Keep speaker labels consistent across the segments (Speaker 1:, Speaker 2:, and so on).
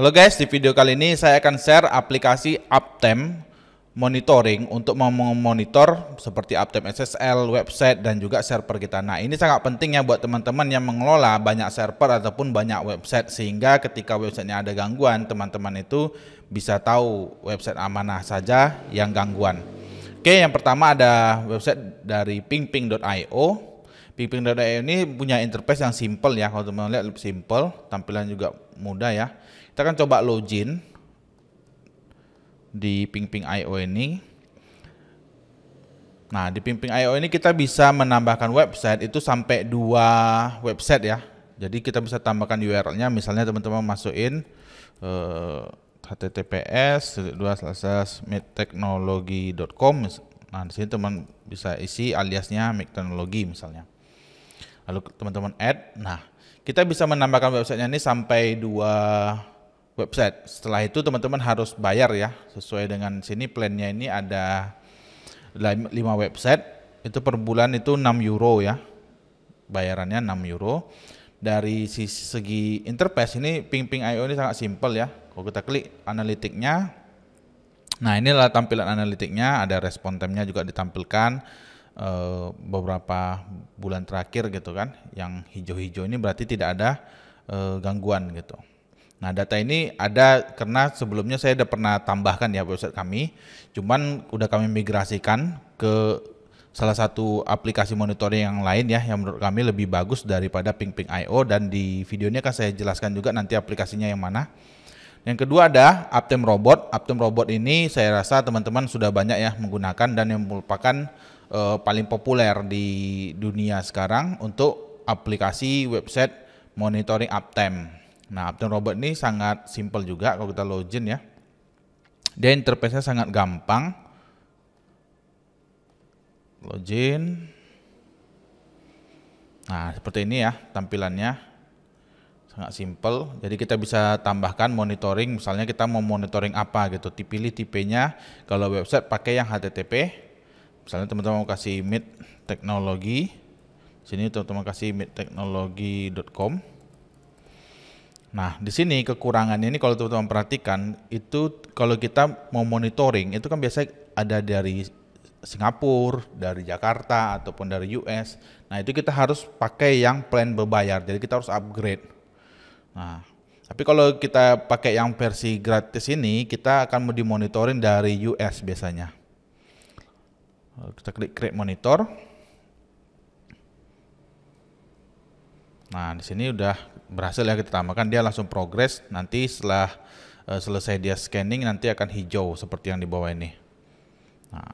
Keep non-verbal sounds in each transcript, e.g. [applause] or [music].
Speaker 1: Halo guys, di video kali ini saya akan share aplikasi Uptem monitoring untuk memonitor seperti Uptem SSL, website, dan juga server kita. Nah ini sangat penting ya buat teman-teman yang mengelola banyak server ataupun banyak website sehingga ketika websitenya ada gangguan teman-teman itu bisa tahu website amanah saja yang gangguan. Oke yang pertama ada website dari pingping.io Dada ini punya interface yang simple ya kalau teman-teman lihat simple, tampilan juga mudah ya. Kita akan coba login di Pingping IO ini. Nah, di Pingping IO ini kita bisa menambahkan website itu sampai dua website ya. Jadi kita bisa tambahkan URL-nya misalnya teman-teman masukin eh, https dua nah di teman bisa isi aliasnya midteknologi misalnya lalu teman-teman add. Nah, kita bisa menambahkan websitenya ini sampai dua website. Setelah itu teman-teman harus bayar ya, sesuai dengan sini plannya ini ada lima website, itu per bulan itu 6 euro ya, bayarannya 6 euro. Dari sisi segi interface ini ping-ping IO ini sangat simple ya. Kalau kita klik analitiknya, nah inilah tampilan analitiknya, ada respon time-nya juga ditampilkan Eh, beberapa bulan terakhir gitu kan yang hijau-hijau ini berarti tidak ada e, gangguan gitu. Nah data ini ada karena sebelumnya saya sudah pernah tambahkan ya website kami, cuman udah kami migrasikan ke salah satu aplikasi monitoring yang lain ya yang menurut kami lebih bagus daripada ping ping io dan di videonya kan saya jelaskan juga nanti aplikasinya yang mana. Yang kedua ada Uptime Robot. Aptem Robot ini saya rasa teman-teman sudah banyak ya menggunakan dan yang merupakan uh, paling populer di dunia sekarang untuk aplikasi website monitoring uptime. Nah, uptime robot ini sangat simple juga kalau kita login ya. Dia interface-nya sangat gampang. Login. Nah, seperti ini ya tampilannya. Sangat simple. Jadi kita bisa tambahkan monitoring, misalnya kita mau monitoring apa gitu. tipe tipenya. Kalau website pakai yang HTTP misalnya teman-teman mau kasih mid teknologi sini teman-teman kasih midteknologi.com nah di sini kekurangannya ini kalau teman-teman perhatikan itu kalau kita mau monitoring itu kan biasanya ada dari Singapura, dari Jakarta ataupun dari US. Nah, itu kita harus pakai yang plan berbayar. Jadi kita harus upgrade. Nah, tapi kalau kita pakai yang versi gratis ini, kita akan dimonitoring dari US biasanya. Eh, kita klik create monitor. Nah, di sini udah berhasil ya kita tambahkan dia langsung progress. Nanti setelah uh, selesai dia scanning nanti akan hijau seperti yang di bawah ini. Nah,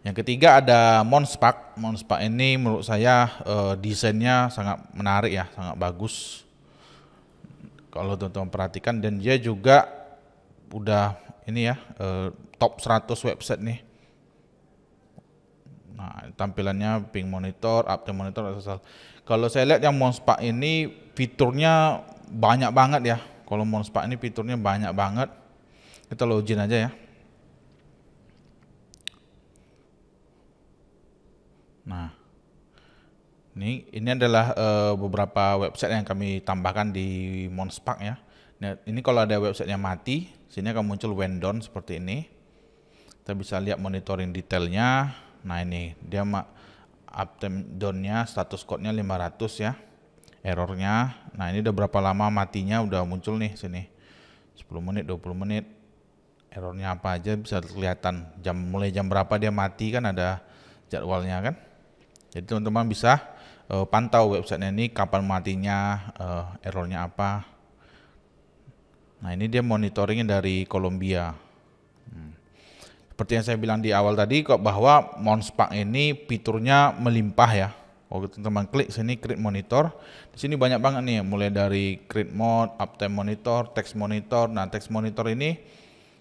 Speaker 1: yang ketiga ada Monspark. Monspark ini menurut saya uh, desainnya sangat menarik ya, sangat bagus. Kalau teman-teman perhatikan dan dia juga udah ini ya uh, top 100 website nih Nah, tampilannya ping monitor, up monitor, SSL. Kalau saya lihat yang Monspa ini fiturnya banyak banget ya. Kalau Monspa ini fiturnya banyak banget. Kita login aja ya. Nah, ini ini adalah uh, beberapa website yang kami tambahkan di Monspark ya. Nah, ini kalau ada website websitenya mati, sini akan muncul when down seperti ini. Kita bisa lihat monitoring detailnya, Nah ini dia up time downnya status code-nya 500 ya. Errornya. Nah ini udah berapa lama matinya udah muncul nih sini. 10 menit, 20 menit. Errornya apa aja bisa kelihatan. Jam mulai jam berapa dia mati kan ada jadwalnya kan. Jadi teman-teman bisa uh, pantau websitenya ini kapan matinya, uh, errornya apa. Nah ini dia monitoringnya dari Columbia. Hmm seperti yang saya bilang di awal tadi kok bahwa Monspark ini fiturnya melimpah ya. Kalau oh, teman-teman klik sini create monitor, di sini banyak banget nih mulai dari create mode, update monitor, text monitor. Nah, text monitor ini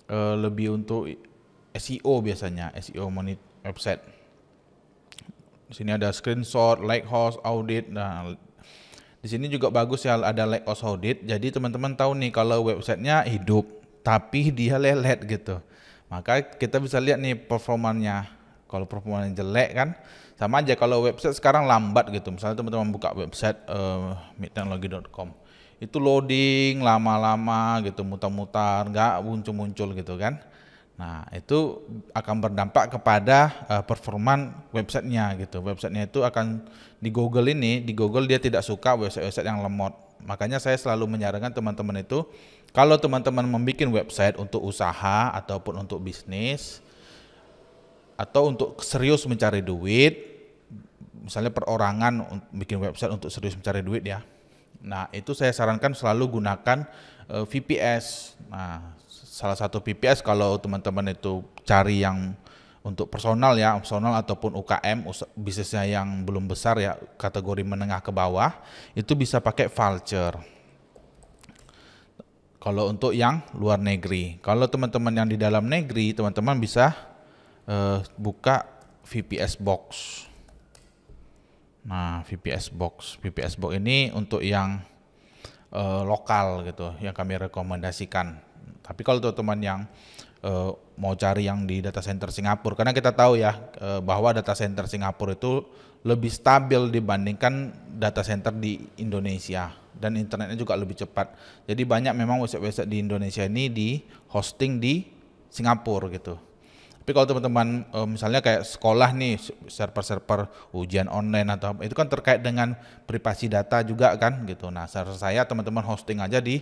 Speaker 1: e, lebih untuk SEO biasanya, SEO monitor website. Di sini ada screenshot, lighthouse, audit. Nah, di sini juga bagus ya ada lighthouse audit. Jadi teman-teman tahu nih kalau websitenya hidup tapi dia lelet gitu maka kita bisa lihat nih performanya. Kalau performanya jelek kan sama aja kalau website sekarang lambat gitu. Misalnya teman-teman buka website uh, itu loading lama-lama gitu mutar-mutar nggak muncul-muncul gitu kan. Nah, itu akan berdampak kepada uh, performan websitenya gitu. Websitenya itu akan di Google ini, di Google dia tidak suka website-website yang lemot. Makanya saya selalu menyarankan teman-teman itu kalau teman-teman membuat website untuk usaha ataupun untuk bisnis atau untuk serius mencari duit, misalnya perorangan bikin website untuk serius mencari duit ya. Nah, itu saya sarankan selalu gunakan eh, VPS. Nah, salah satu VPS kalau teman-teman itu cari yang untuk personal ya, personal ataupun UKM bisnisnya yang belum besar ya, kategori menengah ke bawah, itu bisa pakai voucher. Kalau untuk yang luar negeri, kalau teman-teman yang di dalam negeri, teman-teman bisa uh, buka VPS box. Nah, VPS box, VPS box ini untuk yang uh, lokal gitu, yang kami rekomendasikan. Tapi kalau teman-teman yang e, mau cari yang di data center Singapura, karena kita tahu ya e, bahwa data center Singapura itu lebih stabil dibandingkan data center di Indonesia dan internetnya juga lebih cepat. Jadi banyak memang website-website di Indonesia ini di hosting di Singapura gitu. Tapi kalau teman-teman eh, misalnya kayak sekolah nih server-server ujian online atau itu kan terkait dengan privasi data juga kan gitu. Nah, saya teman-teman hosting aja di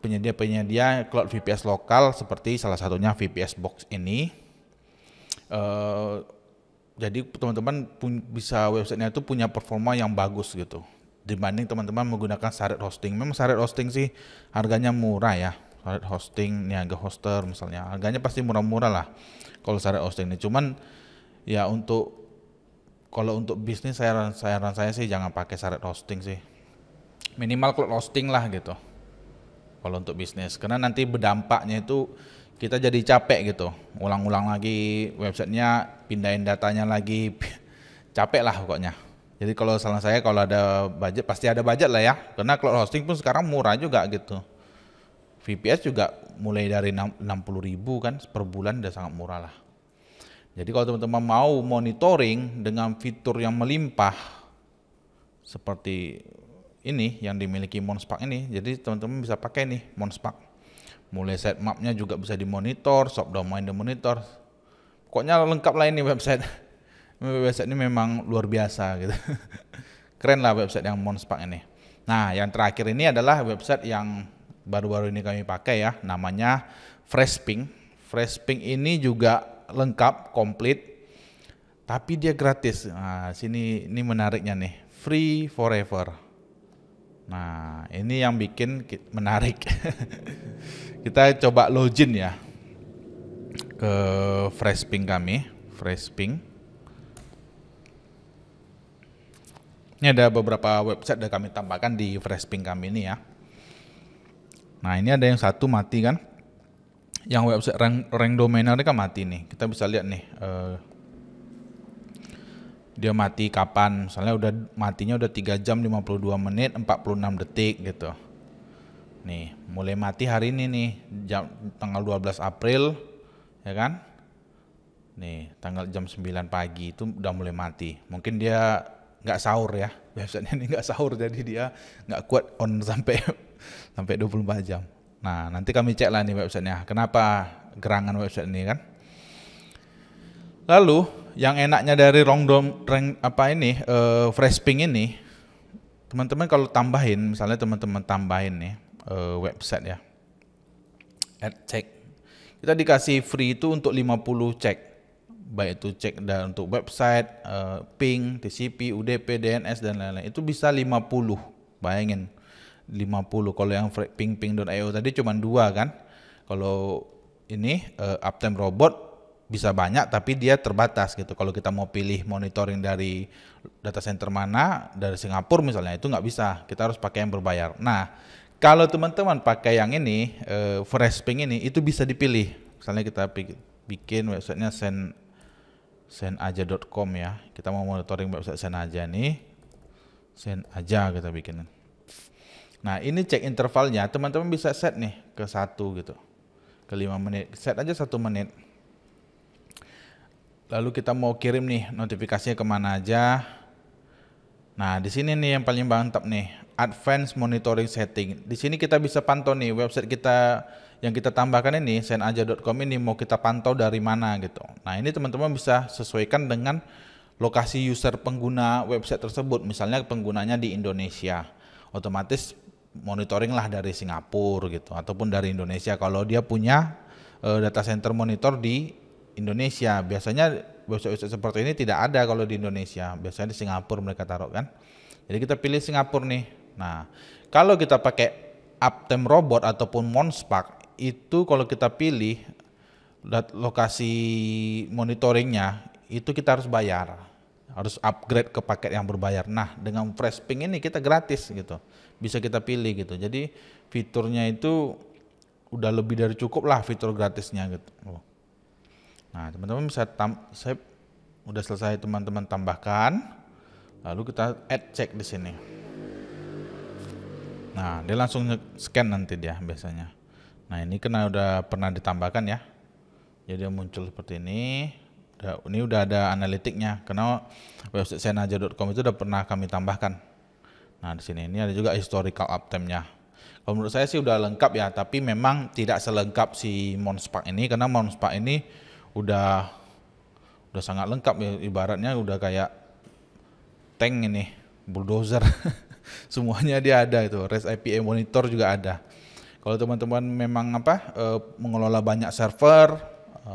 Speaker 1: penyedia-penyedia cloud VPS lokal seperti salah satunya VPS Box ini. Uh, jadi teman-teman bisa websitenya itu punya performa yang bagus gitu dibanding teman-teman menggunakan syarat Hosting. Memang syarat Hosting sih harganya murah ya. Syarat Hosting, Niaga Hoster misalnya. Harganya pasti murah-murah lah kalau syarat Hosting ini. Cuman ya untuk kalau untuk bisnis saya saya saya sih jangan pakai syarat Hosting sih. Minimal cloud hosting lah gitu kalau untuk bisnis karena nanti berdampaknya itu kita jadi capek gitu ulang-ulang lagi websitenya pindahin datanya lagi [laughs] capek lah pokoknya jadi kalau salah saya kalau ada budget pasti ada budget lah ya karena cloud hosting pun sekarang murah juga gitu VPS juga mulai dari 60 ribu kan per bulan udah sangat murah lah jadi kalau teman-teman mau monitoring dengan fitur yang melimpah seperti ini yang dimiliki Monspark ini. Jadi teman-teman bisa pakai nih Monspark. Mulai set mapnya juga bisa dimonitor, shop domain dimonitor. Pokoknya lengkap lah ini website. [laughs] website ini memang luar biasa gitu. [laughs] Keren lah website yang Monspark ini. Nah, yang terakhir ini adalah website yang baru-baru ini kami pakai ya, namanya Freshping. Freshping ini juga lengkap, komplit, tapi dia gratis. Nah, sini ini menariknya nih, free forever. Nah, ini yang bikin menarik. [laughs] kita coba login ya ke Freshping kami, Freshping. Ini ada beberapa website yang kami tambahkan di Freshping kami ini ya. Nah, ini ada yang satu mati kan. Yang website rank, rank domainer kan mati nih. Kita bisa lihat nih eh, dia mati kapan misalnya udah matinya udah 3 jam 52 menit 46 detik gitu nih mulai mati hari ini nih jam tanggal 12 April ya kan nih tanggal jam 9 pagi itu udah mulai mati mungkin dia nggak sahur ya [laughs] biasanya ini nggak sahur jadi dia nggak kuat on [laughs] sampai sampai 24 jam nah nanti kami cek lah nih websitenya kenapa gerangan website ini kan Lalu yang enaknya dari rongdom reng, apa ini uh, fresh pink ini, teman-teman kalau tambahin, misalnya teman-teman tambahin nih uh, website ya, ad check, kita dikasih free itu untuk 50 cek, baik itu cek dan untuk website, uh, eh, ping, TCP, UDP, DNS dan lain-lain, itu bisa 50, bayangin 50. Kalau yang ping ping.io tadi cuma dua kan, kalau ini uh, uptime robot bisa banyak tapi dia terbatas gitu. Kalau kita mau pilih monitoring dari data center mana dari Singapura misalnya itu nggak bisa. Kita harus pakai yang berbayar. Nah, kalau teman-teman pakai yang ini eh, Freshping ini itu bisa dipilih. Misalnya kita bikin websitenya sen senaja.com ya. Kita mau monitoring website senaja nih. Senaja kita bikin. Nah, ini cek intervalnya. Teman-teman bisa set nih ke satu gitu. Ke lima menit. Set aja satu menit lalu kita mau kirim nih notifikasinya kemana aja. Nah, di sini nih yang paling mantap nih, advanced monitoring setting. Di sini kita bisa pantau nih website kita yang kita tambahkan ini senaja.com ini mau kita pantau dari mana gitu. Nah, ini teman-teman bisa sesuaikan dengan lokasi user pengguna website tersebut. Misalnya penggunanya di Indonesia. Otomatis monitoring lah dari Singapura gitu ataupun dari Indonesia kalau dia punya eh, data center monitor di Indonesia. Biasanya website-website seperti ini tidak ada kalau di Indonesia. Biasanya di Singapura mereka taruh kan. Jadi kita pilih Singapura nih. Nah, kalau kita pakai Uptem Robot ataupun Monspark itu kalau kita pilih lokasi monitoringnya itu kita harus bayar harus upgrade ke paket yang berbayar. Nah, dengan fresh Freshping ini kita gratis gitu. Bisa kita pilih gitu. Jadi fiturnya itu udah lebih dari cukup lah fitur gratisnya gitu. Oh. Nah, teman-teman bisa tam saya udah selesai teman-teman tambahkan. Lalu kita add check di sini. Nah, dia langsung scan nanti dia biasanya. Nah, ini kena udah pernah ditambahkan ya. Jadi muncul seperti ini. Udah, ini udah ada analitiknya karena website senaja.com itu udah pernah kami tambahkan. Nah, di sini ini ada juga historical uptime-nya. Kalau menurut saya sih udah lengkap ya, tapi memang tidak selengkap si Monspark ini karena Monspark ini udah udah sangat lengkap ya ibaratnya udah kayak tank ini bulldozer [laughs] semuanya dia ada itu REST IPA monitor juga ada kalau teman-teman memang apa e, mengelola banyak server e,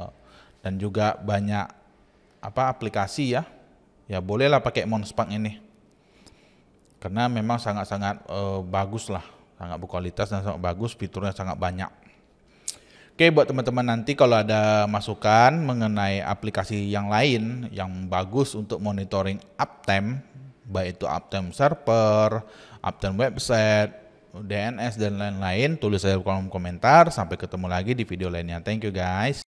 Speaker 1: dan juga banyak apa aplikasi ya ya bolehlah pakai Monspark ini karena memang sangat-sangat e, bagus lah sangat berkualitas dan sangat bagus fiturnya sangat banyak Oke buat teman-teman nanti kalau ada masukan mengenai aplikasi yang lain yang bagus untuk monitoring uptime, baik itu uptime server, uptime website, DNS dan lain-lain, tulis di kolom komentar. Sampai ketemu lagi di video lainnya. Thank you guys.